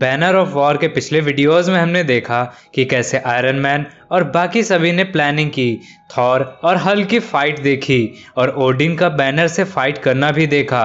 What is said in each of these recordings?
banner of war के पिछले videos में हमने देखा कि कैसे आयरन मैन और बाकी सभी ने प्लानिंग की थॉर और हल की फाइट देखी और ओडिन का बैनर से फाइट करना भी देखा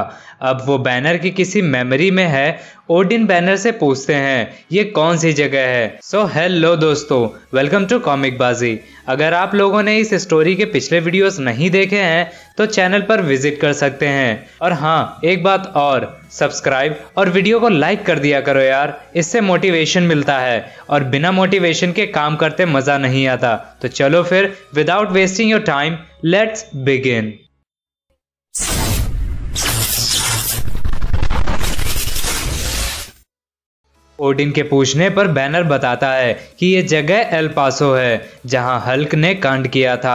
अब वो बैनर की किसी मेमोरी में है ओडिन बैनर से पूछते हैं ये कौन सी जगह है सो so, हेलो दोस्तों वेलकम टू कॉमिक बाजी अगर आप लोगों ने इस स्टोरी के पिछले वीडियोस नहीं देखे हैं तो चैनल पर विजिट कर सकते हैं और हाँ एक बात और सब्सक्राइब और वीडियो को लाइक कर दिया करो यार इससे मोटिवेशन मिलता है और बिना मोटिवेशन के काम करते मज़ा नहीं नहीं आता तो चलो फिर without wasting your time let's begin Odin के पूछने पर बैनर बताता है कि ये जगह एल पासो है जहां हल्क ने कांड किया था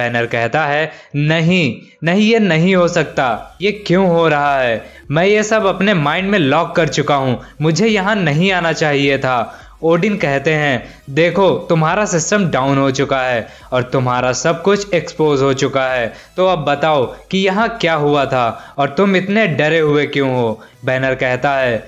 बैनर कहता है नहीं नहीं ये नहीं हो सकता ये क्यों हो रहा है मैं ये सब अपने माइंड में लॉक कर चुका हूं मुझे यहां नहीं आना चाहिए था ओडिन कहते हैं देखो तुम्हारा सिस्टम डाउन हो चुका है और तुम्हारा सब कुछ एक्सपोज हो चुका है तो अब बताओ कि यहाँ क्या हुआ था और तुम इतने डरे हुए क्यों हो बैनर कहता है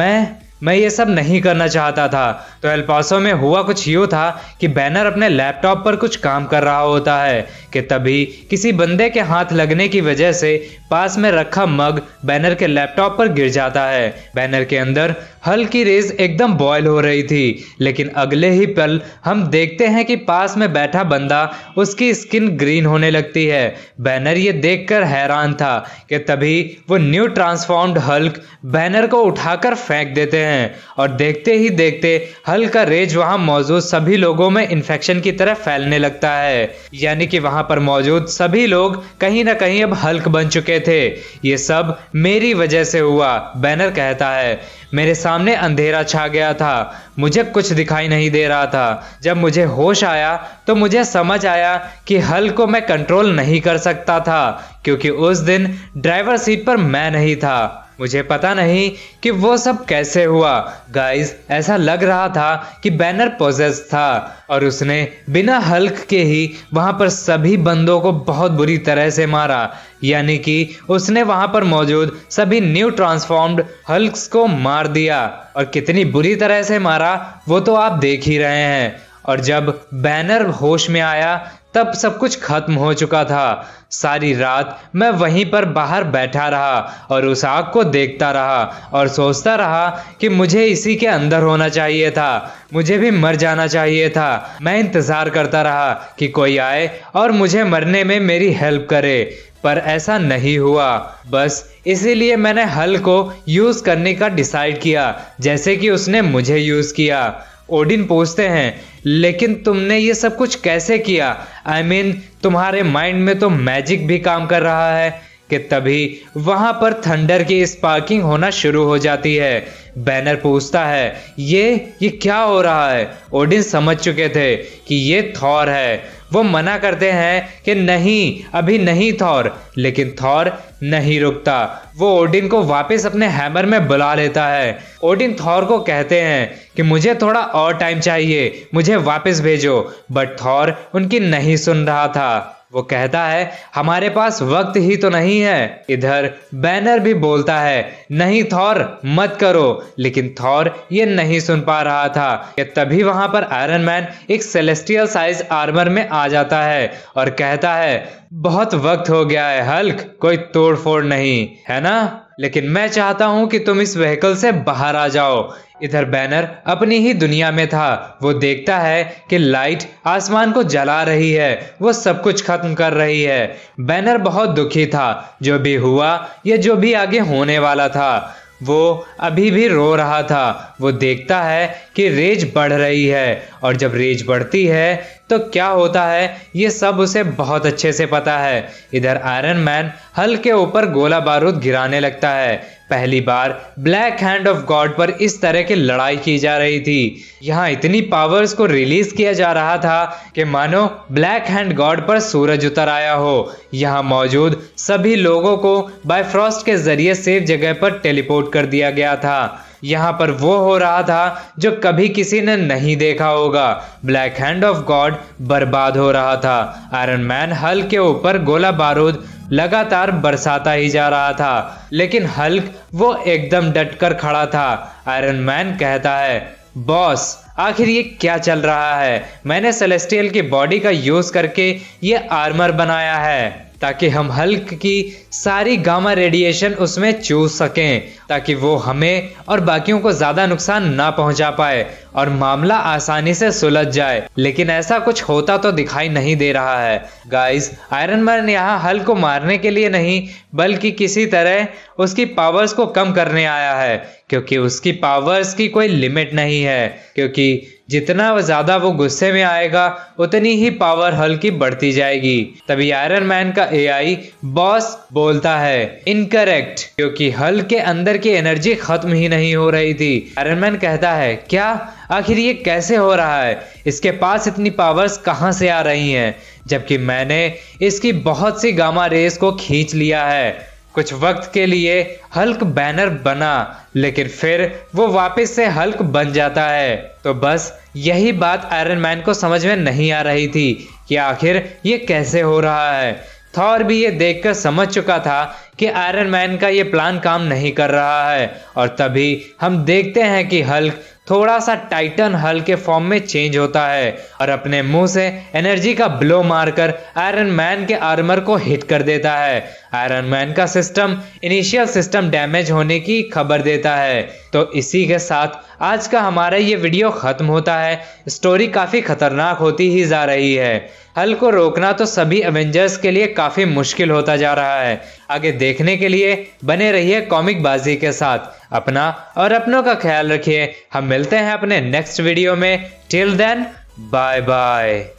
मैं मैं ये सब नहीं करना चाहता था तो एल्पासो में हुआ कुछ यूँ था कि बैनर अपने लैपटॉप पर कुछ काम कर रहा होता है कि तभी किसी बंदे के हाथ लगने की वजह से पास में रखा मग बैनर के लैपटॉप पर गिर जाता है बैनर के अंदर हल्की रेज एकदम बॉयल हो रही थी लेकिन अगले ही पल हम देखते हैं कि पास में बैठा बंदा उसकी स्किन ग्रीन होने लगती है बैनर ये देखकर हैरान था कि तभी वो न्यू ट्रांसफॉर्म्ड हल्क बैनर को उठाकर फेंक देते हैं हैं और देखते ही देखते हल्का रेज वहां मौजूद सभी लोगों में इन्फेक्शन की तरह फैलने लगता है यानी कि वहां पर मौजूद सभी लोग कहीं ना कहीं अब हल्क बन चुके थे ये सब मेरी वजह से हुआ बैनर कहता है मेरे सामने अंधेरा छा गया था मुझे कुछ दिखाई नहीं दे रहा था जब मुझे होश आया तो मुझे समझ आया कि हल को मैं कंट्रोल नहीं कर सकता था क्योंकि उस दिन ड्राइवर सीट पर मैं नहीं था मुझे पता नहीं कि वो सब कैसे हुआ गाइस ऐसा लग रहा था कि बैनर पोजेस था और उसने बिना हल्क के ही वहाँ पर सभी बंदों को बहुत बुरी तरह से मारा यानी कि उसने वहाँ पर मौजूद सभी न्यू ट्रांसफॉर्म्ड हल्क्स को मार दिया और कितनी बुरी तरह से मारा वो तो आप देख ही रहे हैं और जब बैनर होश में आया तब सब कुछ खत्म हो चुका था सारी रात मैं वहीं पर बाहर बैठा रहा और उस आग को देखता रहा और सोचता रहा कि मुझे इसी के अंदर होना चाहिए था मुझे भी मर जाना चाहिए था मैं इंतज़ार करता रहा कि कोई आए और मुझे मरने में मेरी हेल्प करे पर ऐसा नहीं हुआ बस इसीलिए मैंने हल को यूज़ करने का डिसाइड किया जैसे कि उसने मुझे यूज़ किया ओडिन पूछते हैं लेकिन तुमने ये सब कुछ कैसे किया आई I मीन mean, तुम्हारे माइंड में तो मैजिक भी काम कर रहा है कि तभी वहां पर थंडर की स्पार्किंग होना शुरू हो जाती है बैनर पूछता है ये ये क्या हो रहा है ओडिन समझ चुके थे कि ये थॉर है वो मना करते हैं कि नहीं अभी नहीं थॉर लेकिन थॉर नहीं रुकता वो ओडिन को वापस अपने हैमर में बुला लेता है ओडिन थॉर को कहते हैं कि मुझे थोड़ा और टाइम चाहिए मुझे वापस भेजो बट थॉर उनकी नहीं सुन रहा था वो कहता है हमारे पास वक्त ही तो नहीं है इधर बैनर भी बोलता है नहीं थॉर मत करो लेकिन थॉर ये नहीं सुन पा रहा था कि तभी वहां पर आयरन मैन एक सेलेस्टियल साइज आर्मर में आ जाता है और कहता है बहुत वक्त हो गया है हल्क कोई तोड़फोड़ नहीं है ना लेकिन मैं चाहता हूं कि तुम इस व्हीकल से बाहर आ जाओ इधर बैनर अपनी ही दुनिया में था वो देखता है कि लाइट आसमान को जला रही है वो सब कुछ खत्म कर रही है बैनर बहुत दुखी था जो भी हुआ या जो भी आगे होने वाला था वो अभी भी रो रहा था वो देखता है कि रेज बढ़ रही है और जब रेज बढ़ती है तो क्या होता है ये सब उसे बहुत अच्छे से पता है इधर आयरन मैन हल्के ऊपर गोला बारूद गिराने लगता है पहली बार ब्लैक हैंड ऑफ गॉड पर इस तरह की लड़ाई की जा रही थी यहाँ इतनी पावर्स को रिलीज किया जा रहा था कि मानो ब्लैक हैंड गॉड पर सूरज उतर आया हो यहाँ मौजूद सभी लोगों को बायफ्रॉस्ट के जरिए सेफ जगह पर टेलीपोर्ट कर दिया गया था यहाँ पर वो हो रहा था जो कभी किसी ने नहीं देखा होगा ब्लैक हैंड ऑफ गॉड बर्बाद हो रहा था आयरन मैन हल के ऊपर गोला बारूद लगातार बरसाता ही जा रहा था लेकिन हल्क वो एकदम डटकर खड़ा था आयरन मैन कहता है बॉस आखिर ये क्या चल रहा है मैंने सेलेस्टियल की बॉडी का यूज़ करके ये आर्मर बनाया है ताकि हम हल्क की सारी गामा रेडिएशन उसमें चूस सकें ताकि वो हमें और बाकियों को ज़्यादा नुकसान ना पहुंचा पाए और मामला आसानी से सुलझ जाए लेकिन ऐसा कुछ होता तो दिखाई नहीं दे रहा है गाइस आयरन मैन यहाँ हल्क को मारने के लिए नहीं बल्कि किसी तरह उसकी पावर्स को कम करने आया है क्योंकि उसकी पावर्स की कोई लिमिट नहीं है क्योंकि जाएगी जितना ज्यादा वो गुस्से में आएगा उतनी ही पावर हल्की बढ़ती जाएगी तभी आयरन मैन का एआई बॉस बोलता है इनकरेक्ट क्योंकि हल के अंदर की एनर्जी खत्म ही नहीं हो रही थी आयरन मैन कहता है क्या आखिर ये कैसे हो रहा है इसके पास इतनी पावर्स कहाँ से आ रही हैं जबकि मैंने इसकी बहुत सी गामा रेस को खींच लिया है कुछ वक्त के लिए हल्क बैनर बना लेकिन फिर वो वापस से हल्क बन जाता है तो बस यही बात आयरन मैन को समझ में नहीं आ रही थी कि आखिर ये कैसे हो रहा है थॉर भी ये देखकर समझ चुका था कि आयरन मैन का ये प्लान काम नहीं कर रहा है और तभी हम देखते हैं कि हल्क थोड़ा सा टाइटन हल के फॉर्म में चेंज होता है और अपने मुंह से एनर्जी का ब्लो मारकर आयरन मैन के आर्मर को हिट कर देता है आयरन मैन का सिस्टम इनिशियल सिस्टम डैमेज होने की खबर देता है तो इसी के साथ आज का हमारा ये वीडियो ख़त्म होता है स्टोरी काफ़ी ख़तरनाक होती ही जा रही है हल को रोकना तो सभी एवेंजर्स के लिए काफ़ी मुश्किल होता जा रहा है आगे देखने के लिए बने रहिए कॉमिक बाजी के साथ अपना और अपनों का ख्याल रखिए हम मिलते हैं अपने नेक्स्ट वीडियो में टिल देन बाय बाय